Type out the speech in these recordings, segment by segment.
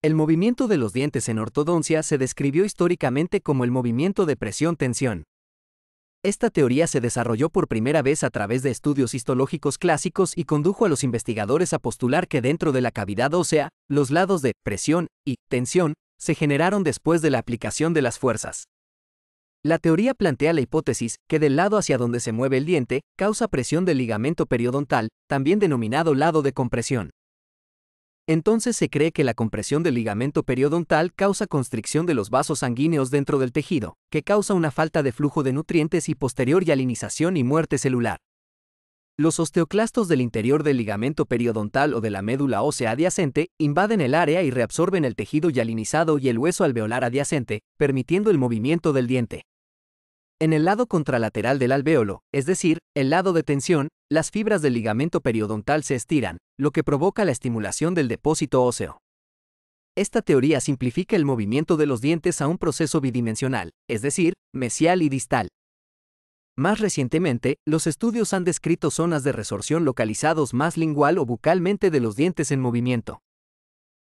El movimiento de los dientes en ortodoncia se describió históricamente como el movimiento de presión-tensión. Esta teoría se desarrolló por primera vez a través de estudios histológicos clásicos y condujo a los investigadores a postular que dentro de la cavidad ósea, los lados de presión y tensión se generaron después de la aplicación de las fuerzas. La teoría plantea la hipótesis que del lado hacia donde se mueve el diente causa presión del ligamento periodontal, también denominado lado de compresión entonces se cree que la compresión del ligamento periodontal causa constricción de los vasos sanguíneos dentro del tejido, que causa una falta de flujo de nutrientes y posterior yalinización y muerte celular. Los osteoclastos del interior del ligamento periodontal o de la médula ósea adyacente invaden el área y reabsorben el tejido yalinizado y el hueso alveolar adyacente, permitiendo el movimiento del diente. En el lado contralateral del alvéolo, es decir, el lado de tensión, las fibras del ligamento periodontal se estiran, lo que provoca la estimulación del depósito óseo. Esta teoría simplifica el movimiento de los dientes a un proceso bidimensional, es decir, mesial y distal. Más recientemente, los estudios han descrito zonas de resorción localizados más lingual o bucalmente de los dientes en movimiento.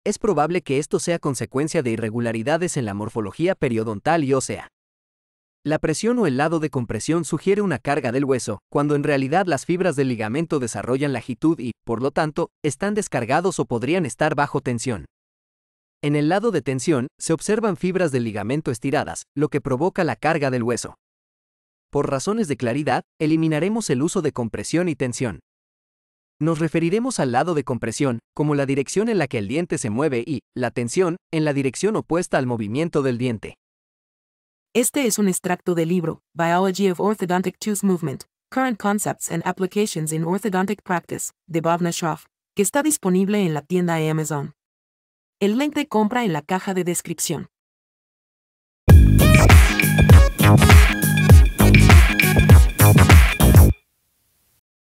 Es probable que esto sea consecuencia de irregularidades en la morfología periodontal y ósea. La presión o el lado de compresión sugiere una carga del hueso, cuando en realidad las fibras del ligamento desarrollan longitud y, por lo tanto, están descargados o podrían estar bajo tensión. En el lado de tensión, se observan fibras del ligamento estiradas, lo que provoca la carga del hueso. Por razones de claridad, eliminaremos el uso de compresión y tensión. Nos referiremos al lado de compresión como la dirección en la que el diente se mueve y la tensión en la dirección opuesta al movimiento del diente. Este es un extracto del libro, Biology of Orthodontic Tooth Movement, Current Concepts and Applications in Orthodontic Practice, de Bob Nashoff, que está disponible en la tienda Amazon. El link de compra en la caja de descripción.